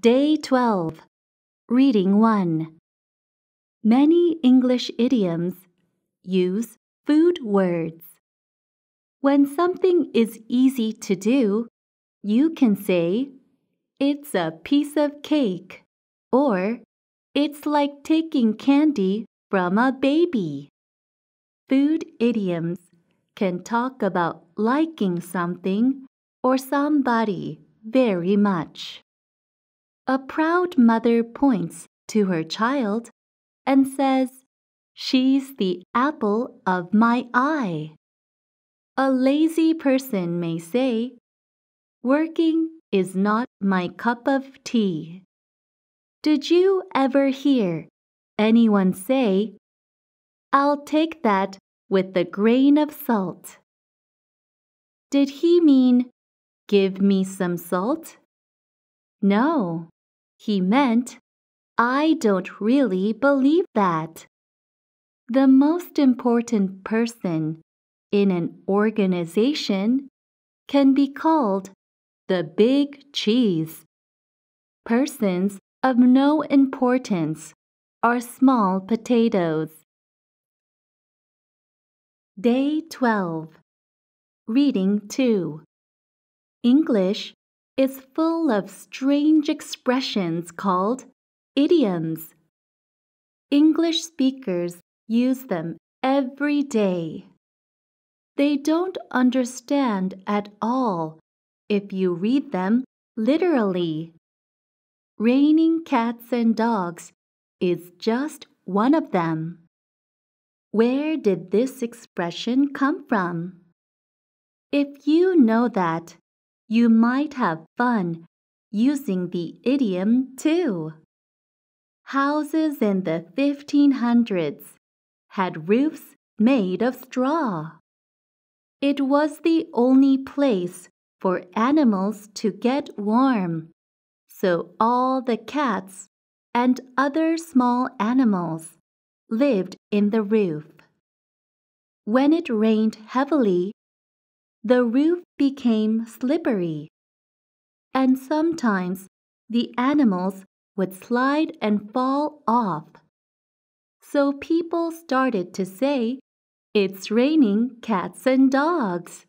Day 12. Reading 1. Many English idioms use food words. When something is easy to do, you can say, It's a piece of cake, or It's like taking candy from a baby. Food idioms can talk about liking something or somebody very much. A proud mother points to her child and says, She's the apple of my eye. A lazy person may say, Working is not my cup of tea. Did you ever hear anyone say, I'll take that with a grain of salt? Did he mean, Give me some salt? No. He meant, I don't really believe that. The most important person in an organization can be called the big cheese. Persons of no importance are small potatoes. Day 12 Reading 2 English is full of strange expressions called idioms. English speakers use them every day. They don't understand at all if you read them literally. Raining cats and dogs is just one of them. Where did this expression come from? If you know that, you might have fun using the idiom too. Houses in the 1500s had roofs made of straw. It was the only place for animals to get warm, so all the cats and other small animals lived in the roof. When it rained heavily, the roof became slippery, and sometimes the animals would slide and fall off. So people started to say, It's raining cats and dogs.